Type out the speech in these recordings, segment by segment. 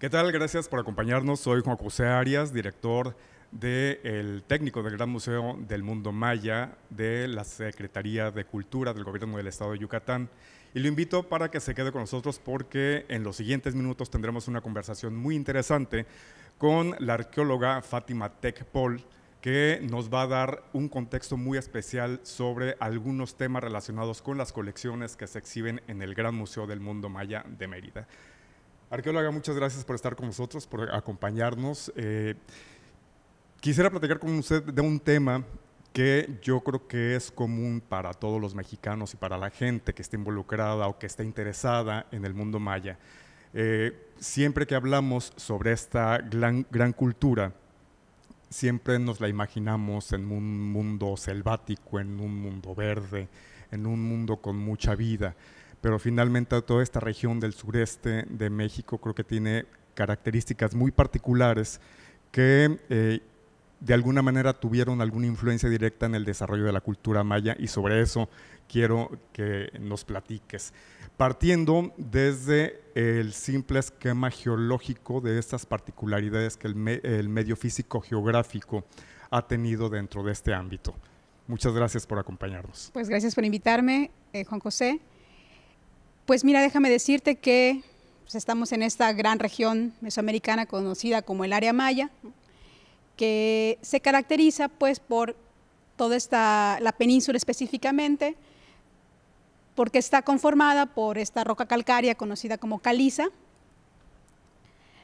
¿Qué tal? Gracias por acompañarnos. Soy Juan José Arias, director del técnico del Gran Museo del Mundo Maya de la Secretaría de Cultura del Gobierno del Estado de Yucatán. Y lo invito para que se quede con nosotros porque en los siguientes minutos tendremos una conversación muy interesante con la arqueóloga Fátima Tech-Paul, que nos va a dar un contexto muy especial sobre algunos temas relacionados con las colecciones que se exhiben en el Gran Museo del Mundo Maya de Mérida. Arqueóloga, muchas gracias por estar con nosotros, por acompañarnos. Eh, quisiera platicar con usted de un tema que yo creo que es común para todos los mexicanos y para la gente que está involucrada o que está interesada en el mundo maya. Eh, siempre que hablamos sobre esta gran, cultura, siempre nos la imaginamos en un mundo selvático, en un mundo verde, en un mundo con mucha vida pero finalmente toda esta región del sureste de México creo que tiene características muy particulares que eh, de alguna manera tuvieron alguna influencia directa en el desarrollo de la cultura maya y sobre eso quiero que nos platiques. Partiendo desde el simple esquema geológico de estas particularidades que el, medio físico geográfico ha tenido dentro de este ámbito. Muchas gracias por acompañarnos. Pues gracias por invitarme, eh, Juan José. Pues mira, déjame decirte que pues, estamos en esta gran región mesoamericana conocida como el área maya, que se caracteriza pues por toda esta, la península específicamente, porque está conformada por esta roca calcárea conocida como caliza,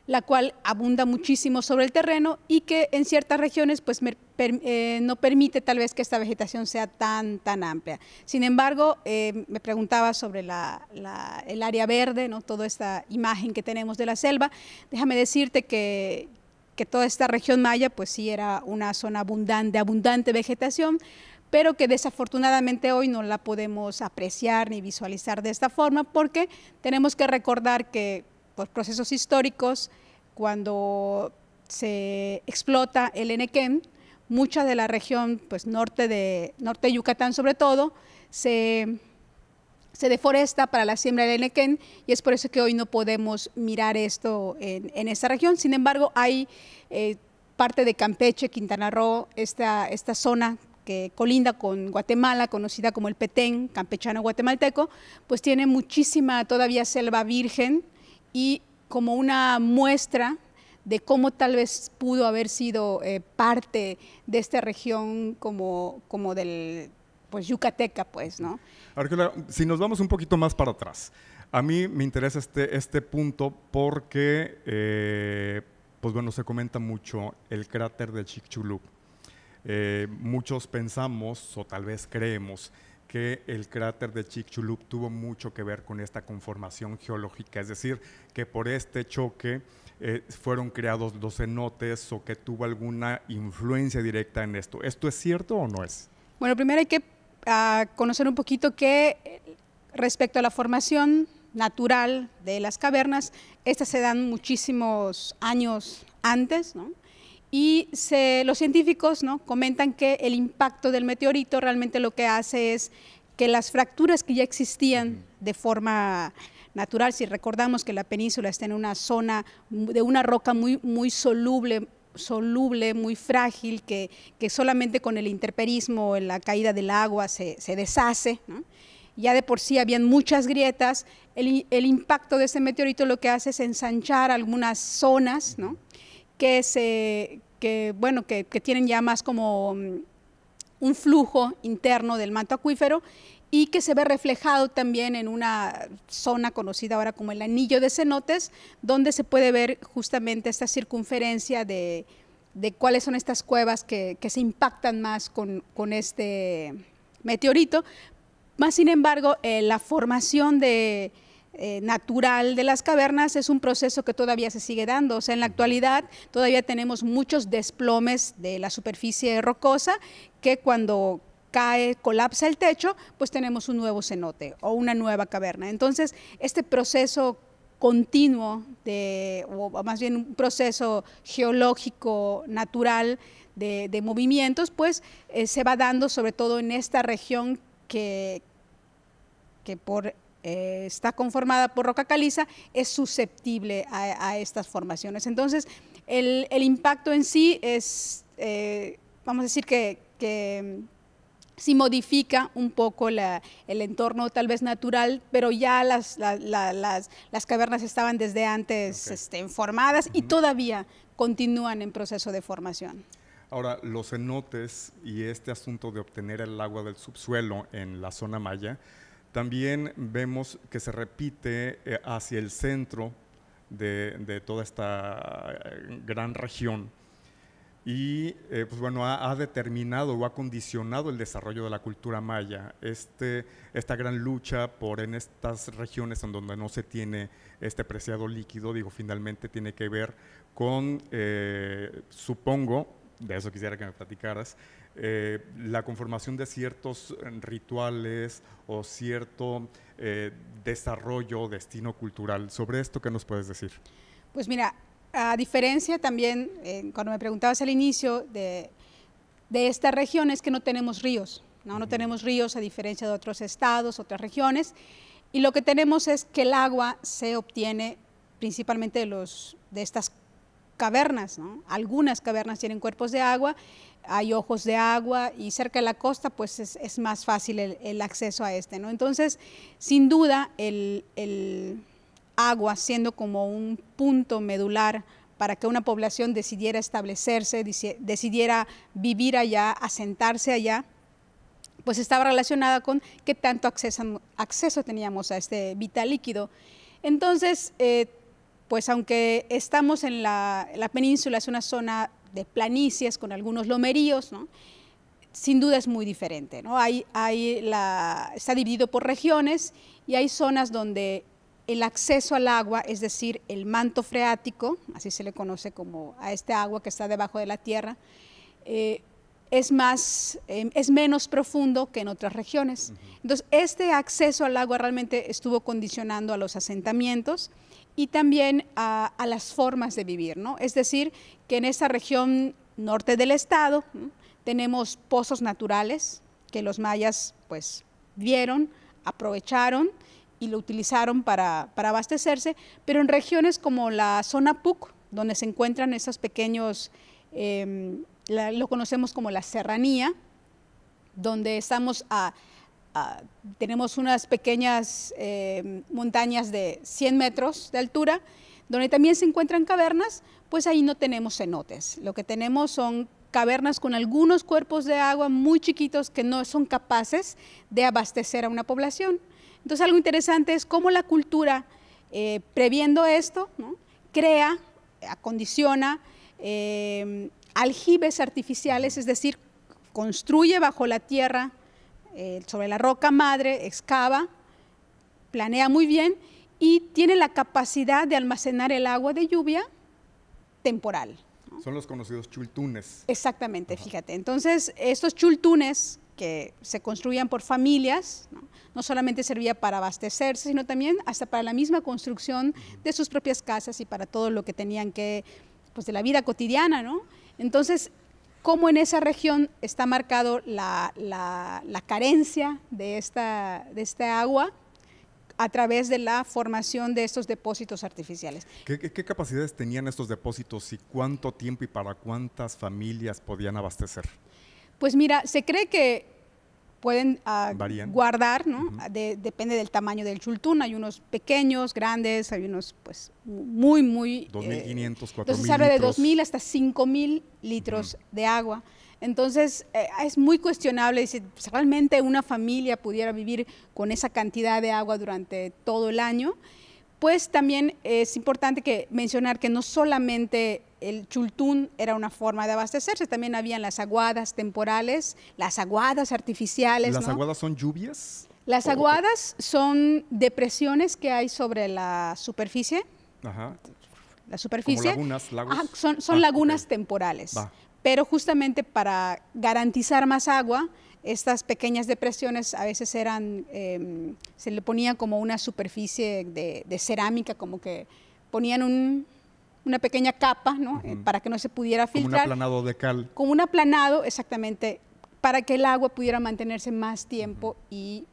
la cual abunda muchísimo sobre el terreno y que en ciertas regiones pues eh, no permite tal vez que esta vegetación sea tan tan amplia. Sin embargo, eh, me preguntaba sobre el área verde, no toda esta imagen que tenemos de la selva. Déjame decirte que, que toda esta región maya pues sí era una zona abundante, abundante vegetación, pero que desafortunadamente hoy no la podemos apreciar ni visualizar de esta forma porque tenemos que recordar que por procesos históricos, cuando se explota el Enequén, mucha de la región pues, norte, de, norte Yucatán sobre todo, se, deforesta para la siembra del Enequén y es por eso que hoy no podemos mirar esto en, en esta región. Sin embargo, hay eh, parte de Campeche, Quintana Roo, esta, esta zona que colinda con Guatemala, conocida como el Petén, campechano guatemalteco, pues tiene muchísima todavía selva virgen, y como una muestra de cómo tal vez pudo haber sido eh, parte de esta región como, del pues yucateca, pues, ¿no? si nos vamos un poquito más para atrás, a mí me interesa este, este punto porque, eh, pues bueno, se comenta mucho el cráter de Chicxulub. Eh, muchos pensamos, o tal vez creemos, que el cráter de Chicxulub tuvo mucho que ver con esta conformación geológica, es decir, que por este choque eh, fueron creados los cenotes o que tuvo alguna influencia directa en esto. ¿Esto es cierto o no es? Bueno, primero hay que ah, conocer un poquito que eh, respecto a la formación natural de las cavernas, estas se dan muchísimos años antes, ¿no? y se, los científicos ¿no? comentan que el impacto del meteorito realmente lo que hace es que las fracturas que ya existían de forma natural, si recordamos que la península está en una zona de una roca muy, muy soluble, soluble, muy frágil, que, que solamente con el interperismo, la caída del agua se, se deshace, ya de por sí habían muchas grietas, el, impacto de ese meteorito lo que hace es ensanchar algunas zonas, que, se, que, bueno, que, tienen ya más como mm, un flujo interno del manto acuífero y que se ve reflejado también en una zona conocida ahora como el anillo de cenotes, donde se puede ver justamente esta circunferencia de, cuáles son estas cuevas que, se impactan más con, este meteorito. Más sin embargo, eh, la formación de, eh, natural de las cavernas es un proceso que todavía se sigue dando. O sea, en la actualidad todavía tenemos muchos desplomes de la superficie rocosa que cuando cae, colapsa el techo, pues tenemos un nuevo cenote o una nueva caverna. Entonces, este proceso continuo de, o más bien un proceso geológico natural de, movimientos, pues eh, se va dando sobre todo en esta región que, que por eh, está conformada por roca caliza, es susceptible a, estas formaciones. Entonces, el, impacto en sí es, eh, vamos a decir que, mm, sí modifica un poco el entorno tal vez natural, pero ya las, cavernas estaban desde antes este, formadas y todavía continúan en proceso de formación. Ahora, los cenotes y este asunto de obtener el agua del subsuelo en la zona maya, también vemos que se repite eh, hacia el centro de, toda esta eh, gran región y eh, pues bueno, ha, determinado o ha condicionado el desarrollo de la cultura maya, este, esta gran lucha por en estas regiones en donde no se tiene este preciado líquido, digo, finalmente tiene que ver con, supongo, de eso quisiera que me platicaras, eh, la conformación de ciertos rituales o cierto eh, desarrollo, destino cultural. ¿Sobre esto qué nos puedes decir? Pues mira, a diferencia también, eh, cuando me preguntabas al inicio de, de, esta región, es que no tenemos ríos, ¿no? no tenemos ríos a diferencia de otros estados, otras regiones, y lo que tenemos es que el agua se obtiene principalmente de, los, de estas cavernas, Algunas cavernas tienen cuerpos de agua, hay ojos de agua y cerca de la costa pues es, más fácil el, acceso a este, ¿no? Entonces, sin duda, el, agua siendo como un punto medular para que una población decidiera establecerse, decidiera vivir allá, asentarse allá, pues estaba relacionada con qué tanto acceso, teníamos a este vital líquido. Entonces, eh, pues aunque estamos en la, península, es una zona de planicies con algunos lomeríos, sin duda es muy diferente. está dividido por regiones y hay zonas donde el acceso al agua, es decir, el manto freático, así se le conoce como a este agua que está debajo de la tierra, eh, es, em, es menos profundo que en otras regiones. Entonces, este acceso al agua realmente estuvo condicionando a los asentamientos y también a, las formas de vivir, ¿no? Es decir, que en esa región norte del estado tenemos pozos naturales que los mayas pues vieron, aprovecharon y lo utilizaron para, abastecerse, pero en regiones como la zona PUC, donde se encuentran esos pequeños, em, lo conocemos como la serranía, donde estamos a Ah, tenemos unas pequeñas eh, montañas de 100 metros de altura, donde también se encuentran cavernas, pues ahí no tenemos cenotes. Lo que tenemos son cavernas con algunos cuerpos de agua muy chiquitos que no son capaces de abastecer a una población. Entonces algo interesante es cómo la cultura, eh, previendo esto, crea, acondiciona eh, aljibes artificiales, es decir, construye bajo la tierra eh, sobre la roca madre, excava, planea muy bien y tiene la capacidad de almacenar el agua de lluvia temporal. Son los conocidos chultunes. Exactamente, fíjate. Entonces, estos chultunes que se construían por familias, ¿no? ¿no? solamente servía para abastecerse, sino también hasta para la misma construcción de sus propias casas y para todo lo que tenían que, pues de la vida cotidiana, ¿no? Entonces, cómo en esa región está marcado la, carencia de esta, de este agua a través de la formación de estos depósitos artificiales. qué, capacidades tenían estos depósitos y cuánto tiempo y para cuántas familias podían abastecer? Pues mira, se cree que pueden ah, guardar, ¿no? depende del tamaño del chultún. Hay unos pequeños, grandes, hay unos pues muy, muy... 2.500, eh, 4.000 Entonces se habla de 2.000 hasta 5.000 litros de agua. Entonces eh, es muy cuestionable si realmente una familia pudiera vivir con esa cantidad de agua durante todo el año. Pues también es importante que mencionar que no solamente el chultún era una forma de abastecerse. También habían las aguadas temporales, las aguadas artificiales. ¿Las aguadas son lluvias? Las aguadas son depresiones que hay sobre la superficie. Ajá. La superficie. Como lagunas, son, ah, lagunas temporales. Pero justamente para garantizar más agua, estas pequeñas depresiones a veces eran, em, se le ponía como una superficie de cerámica, como que ponían un, una pequeña capa, ¿no? Eh, para que no se pudiera filtrar. Como un aplanado de cal. Como un aplanado, exactamente, para que el agua pudiera mantenerse más tiempo y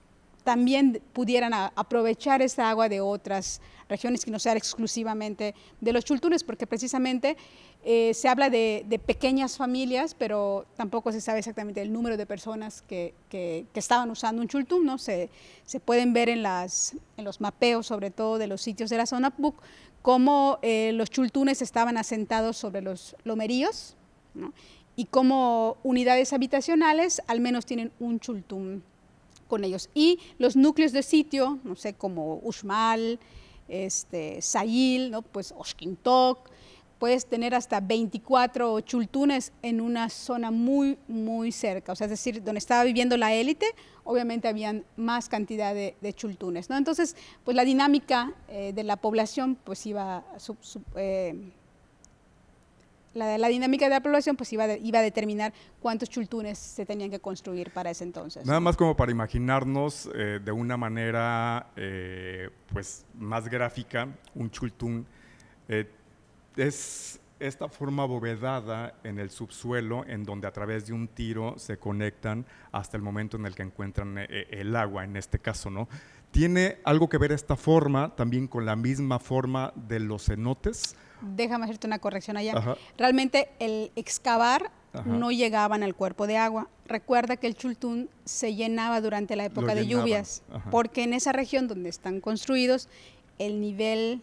también pudieran aprovechar esa agua de otras regiones que no sean exclusivamente de los chultunes, porque precisamente eh, se habla de, pequeñas familias, pero tampoco se sabe exactamente el número de personas que, estaban usando un chultún, ¿no? Se, se, pueden ver en, las, en los mapeos, sobre todo de los sitios de la zona PUC, cómo eh, los chultunes estaban asentados sobre los lomeríos y cómo unidades habitacionales al menos tienen un chultún con ellos. Y los núcleos de sitio, no sé, como Uxmal, este, Sayil, ¿no? pues Oshkintok, puedes tener hasta 24 chultunes en una zona muy, muy cerca. O sea, es decir, donde estaba viviendo la élite, obviamente habían más cantidad de, chultunes. ¿no? Entonces, pues la dinámica de la población, pues iba... la, dinámica de la población pues iba, a determinar cuántos chultunes se tenían que construir para ese entonces. Nada más como para imaginarnos eh, de una manera eh, pues más gráfica, un chultún eh, es esta forma abovedada en el subsuelo en donde a través de un tiro se conectan hasta el momento en el que encuentran eh, eh, el agua, en este caso, ¿no? ¿Tiene algo que ver esta forma también con la misma forma de los cenotes? Déjame hacerte una corrección allá. Realmente el excavar no llegaban al cuerpo de agua. Recuerda que el chultún se llenaba durante la época de lluvias, porque en esa región donde están construidos, el nivel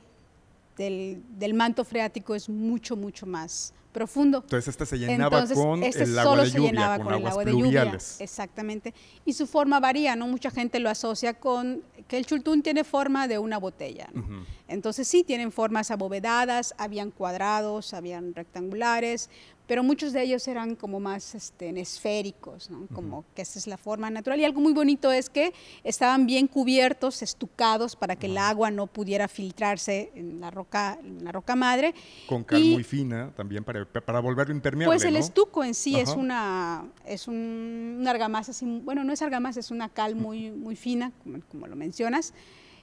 del, del, manto freático es mucho, mucho más profundo. Entonces este se llenaba con el este agua de lluvia, se llenaba con, el agua de lluvia. Exactamente. Y su forma varía, ¿no? Mucha gente lo asocia con que el chultún tiene forma de una botella. ¿no? Entonces sí, tienen formas abovedadas, habían cuadrados, habían rectangulares, pero muchos de ellos eran como más este, esféricos, como que esa es la forma natural. Y algo muy bonito es que estaban bien cubiertos, estucados, para que el agua no pudiera filtrarse en la roca, en la roca madre. Con cal muy fina también para, para volverlo impermeable. Pues el estuco en sí es una es una argamasa, bueno, no es argamasa, es una cal muy, muy fina, como, lo mencionas.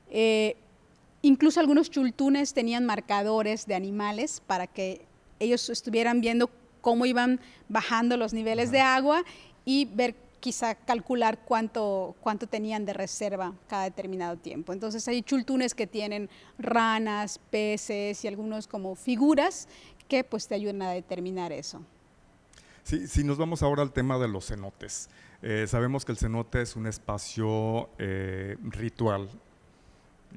Eh, Incluso algunos chultunes tenían marcadores de animales para que ellos estuvieran viendo cómo iban bajando los niveles de agua y ver quizá calcular cuánto, cuánto tenían de reserva cada determinado tiempo. Entonces hay chultunes que tienen ranas, peces y algunos como figuras que pues te ayudan a determinar eso. sí, nos vamos ahora al tema de los cenotes. Eh, sabemos que el cenote es un espacio eh, ritual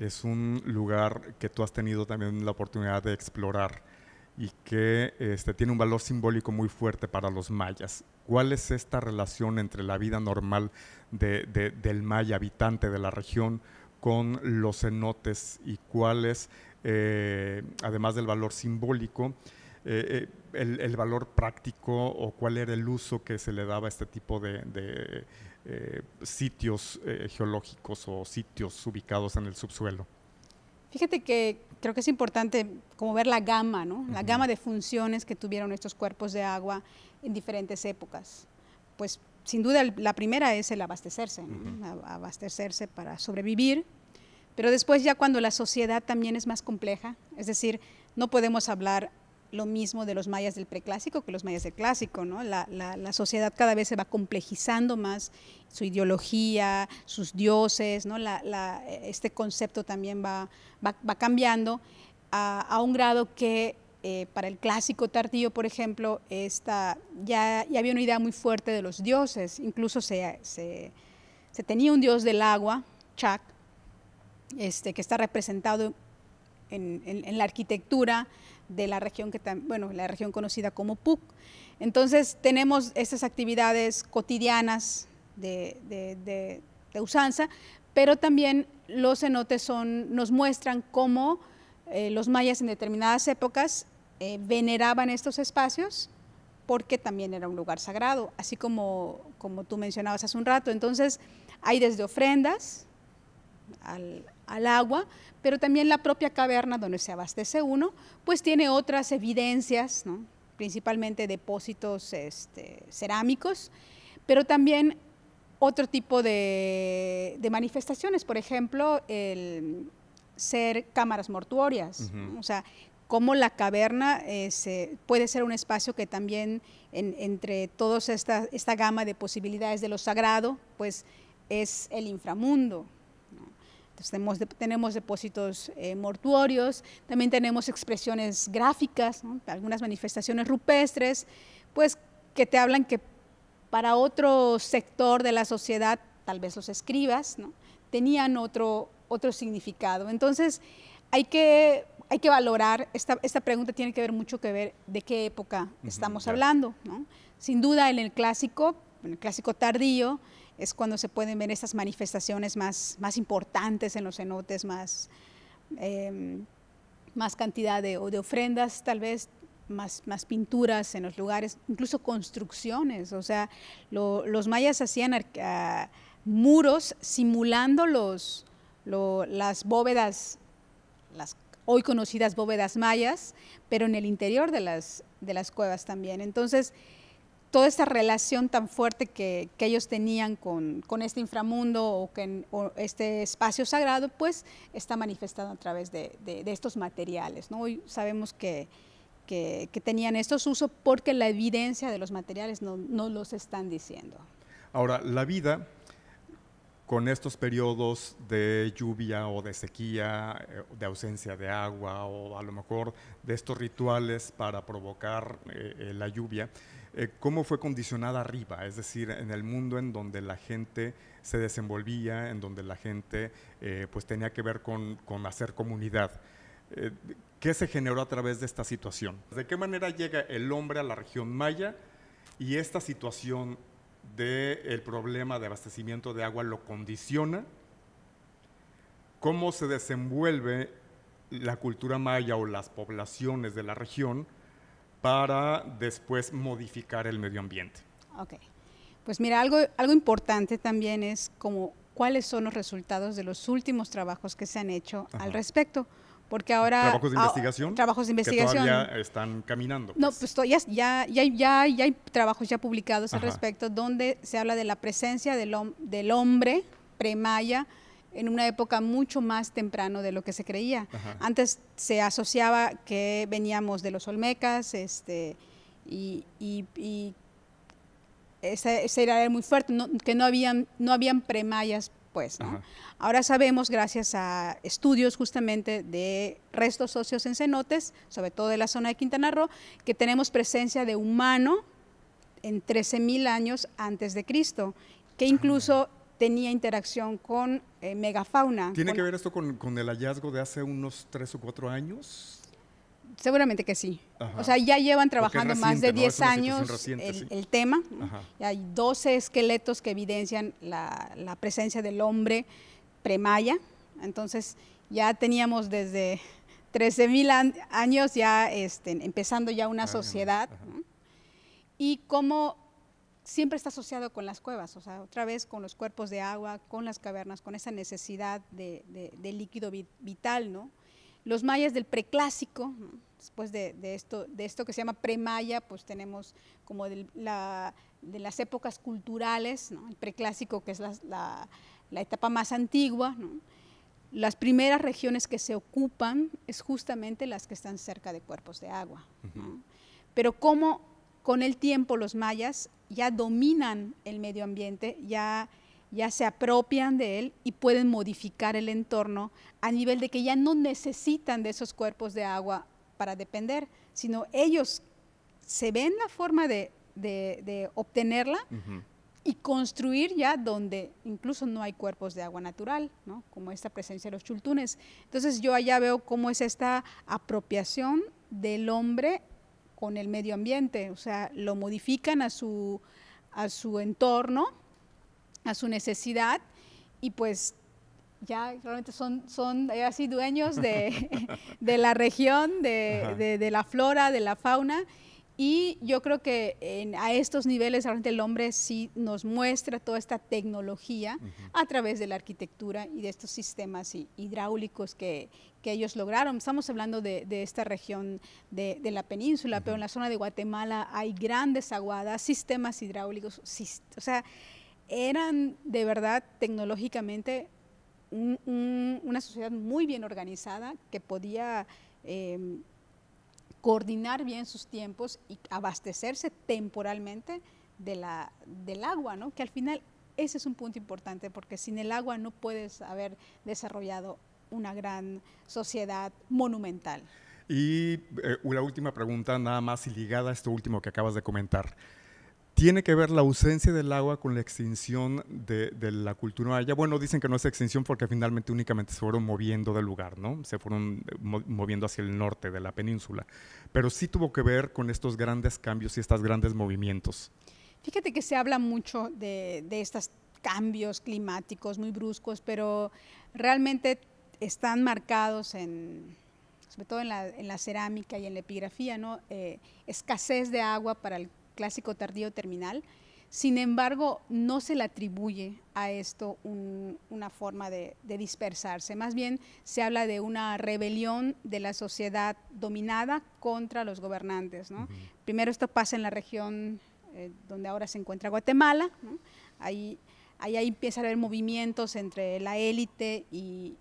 es un lugar que tú has tenido también la oportunidad de explorar y que este, tiene un valor simbólico muy fuerte para los mayas. ¿Cuál es esta relación entre la vida normal del maya habitante de la región con los cenotes y cuál es, eh, además del valor simbólico, eh, eh, el, valor práctico o cuál era el uso que se le daba a este tipo de, eh, sitios geológicos o sitios ubicados en el subsuelo. Fíjate que creo que es importante como ver la gama, La gama de funciones que tuvieron estos cuerpos de agua en diferentes épocas. Pues sin duda la primera es el abastecerse, abastecerse para sobrevivir, pero después ya cuando la sociedad también es más compleja, es decir, no podemos hablar lo mismo de los mayas del preclásico que los mayas del clásico, ¿no? La, sociedad cada vez se va complejizando más, su ideología, sus dioses, ¿no? este concepto también va, va, cambiando a, un grado que eh, para el clásico tardío, por ejemplo, ya, ya, había una idea muy fuerte de los dioses, incluso se, se, tenía un dios del agua, Chak, este, que está representado en la arquitectura de la región que bueno, la región conocida como PUC. Entonces tenemos estas actividades cotidianas de, usanza, pero también los cenotes son, nos muestran cómo eh, los mayas en determinadas épocas eh, veneraban estos espacios porque también era un lugar sagrado, así como, como tú mencionabas hace un rato. Entonces hay desde ofrendas, al, agua, pero también la propia caverna donde se abastece uno, pues tiene otras evidencias, ¿no? principalmente depósitos este, cerámicos, pero también otro tipo de, manifestaciones, por ejemplo, el ser cámaras mortuorias, o sea, cómo la caverna este, puede ser un espacio que también entre toda esta, esta gama de posibilidades de lo sagrado, pues es el inframundo, tenemos, depósitos eh, mortuorios, también tenemos expresiones gráficas, algunas manifestaciones rupestres, pues que te hablan que para otro sector de la sociedad, tal vez los escribas, tenían otro, otro significado. Entonces, hay que, hay que valorar, esta, esta pregunta tiene que ver mucho que ver de qué época estamos hablando. Sin duda, en el clásico, en el clásico tardío, es cuando se pueden ver estas manifestaciones más, más importantes en los cenotes, más, em, más cantidad de, ofrendas tal vez, más, pinturas en los lugares, incluso construcciones. O sea, los mayas hacían ah, muros simulando los, las bóvedas, las hoy conocidas bóvedas mayas, pero en el interior de las, de las cuevas también. Entonces, toda esa relación tan fuerte que, ellos tenían con, este inframundo o, que, este espacio sagrado, pues está manifestado a través de, estos materiales. Hoy sabemos que, tenían estos usos porque la evidencia de los materiales no, los están diciendo. Ahora, la vida con estos periodos de lluvia o de sequía, eh, de ausencia de agua o a lo mejor de estos rituales para provocar eh, eh, la lluvia, eh, cómo fue condicionada arriba, es decir, en el mundo en donde la gente se desenvolvía, en donde la gente eh, pues tenía que ver con, hacer comunidad. Eh, ¿Qué se generó a través de esta situación? ¿De qué manera llega el hombre a la región maya y esta situación del problema de abastecimiento de agua lo condiciona? ¿Cómo se desenvuelve la cultura maya o las poblaciones de la región? para después modificar el medio ambiente. Ok. Pues mira, algo, algo importante también es como cuáles son los resultados de los últimos trabajos que se han hecho al respecto. Porque ahora... Trabajos de investigación. trabajos de investigación. Que todavía están caminando. No, pues, pues ya, ya, ya, hay trabajos ya publicados al respecto donde se habla de la presencia del, del hombre premaya en una época mucho más temprano de lo que se creía. Antes se asociaba que veníamos de los Olmecas, este, y, y, y esa, era muy fuerte, que no habían, no habían premayas, pues. ¿no? Ahora sabemos, gracias a estudios justamente de restos óseos en cenotes, sobre todo de la zona de Quintana Roo, que tenemos presencia de humano en 13.000 años antes de Cristo, que ah, incluso tenía interacción con eh, megafauna. ¿Tiene que ver esto con, el hallazgo de hace unos tres o cuatro años? Seguramente que sí. O sea, ya llevan trabajando más de 10 años el, tema. Hay 12 esqueletos que evidencian la, presencia del hombre premaya. Entonces, ya teníamos desde 13.000 años ya este, empezando ya una sociedad. Y como siempre está asociado con las cuevas, o sea, otra vez con los cuerpos de agua, con las cavernas, con esa necesidad de, de, líquido vital, ¿no? Los mayas del preclásico, después de, de, esto, de esto que se llama premaya, pues tenemos como de, la, de las épocas culturales, el preclásico que es la, la, etapa más antigua. Las primeras regiones que se ocupan es justamente las que están cerca de cuerpos de agua. ¿no? Pero cómo con el tiempo los mayas ya dominan el medio ambiente, ya, ya se apropian de él y pueden modificar el entorno a nivel de que ya no necesitan de esos cuerpos de agua para depender, sino ellos se ven la forma de, obtenerla y construir ya donde incluso no hay cuerpos de agua natural, como esta presencia de los chultunes. Entonces yo allá veo cómo es esta apropiación del hombre con el medio ambiente, o sea, lo modifican a su, a su entorno, a su necesidad y pues ya realmente son, son así dueños de, la región, de, de, la flora, de la fauna y yo creo que a estos niveles realmente el hombre sí nos muestra toda esta tecnología a través de la arquitectura y de estos sistemas hidráulicos que, ellos lograron. Estamos hablando de, esta región de, la península, pero en la zona de Guatemala hay grandes aguadas, sistemas hidráulicos, o sea, eran de verdad tecnológicamente una sociedad muy bien organizada que podía... Em, coordinar bien sus tiempos y abastecerse temporalmente de la, del agua, ¿no? que al final ese es un punto importante, porque sin el agua no puedes haber desarrollado una gran sociedad monumental. Y eh, una última pregunta, nada más y ligada a esto último que acabas de comentar tiene que ver la ausencia del agua con la extinción de, la cultura maya. Bueno, dicen que no es extinción porque finalmente únicamente se fueron moviendo del lugar, ¿no? Se fueron eh, moviendo hacia el norte de la península. Pero sí tuvo que ver con estos grandes cambios y estos grandes movimientos. Fíjate que se habla mucho de, estos cambios climáticos muy bruscos, pero realmente están marcados en, sobre todo en la, cerámica y en la epigrafía, ¿no? Eh, escasez de agua para el clásico tardío terminal. Sin embargo, no se le atribuye a esto una forma de, dispersarse. Más bien se habla de una rebelión de la sociedad dominada contra los gobernantes. Primero esto pasa en la región eh, donde ahora se encuentra Guatemala. Ahí, ahí, empieza a haber movimientos entre la élite y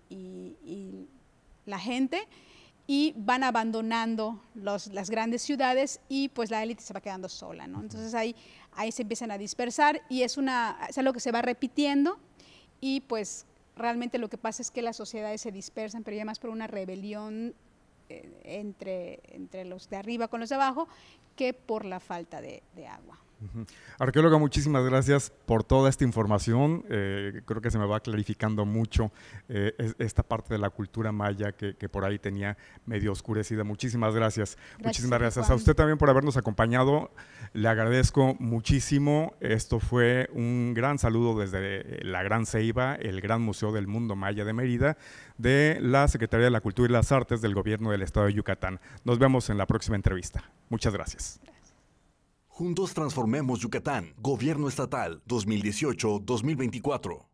la gente y van abandonando las grandes ciudades y pues la élite se va quedando sola, Entonces ahí, se empiezan a dispersar y es, una, es algo que se va repitiendo y pues realmente lo que pasa es que las sociedades se dispersan, pero ya más por una rebelión eh, entre, los de arriba con los de abajo que por la falta de agua. Arqueóloga, muchísimas gracias por toda esta información. Eh, creo que se me va clarificando mucho eh, esta parte de la cultura maya que, por ahí tenía medio oscurecida. Muchísimas gracias. muchísimas gracias a usted también por habernos acompañado. Le agradezco muchísimo. Esto fue un gran saludo desde eh, la Gran Ceiba, el Gran Museo del Mundo Maya de Mérida, de la Secretaría de la Cultura y las Artes del Gobierno del Estado de Yucatán. Nos vemos en la próxima entrevista. Muchas gracias. Juntos transformemos Yucatán. Gobierno Estatal 2018-2024.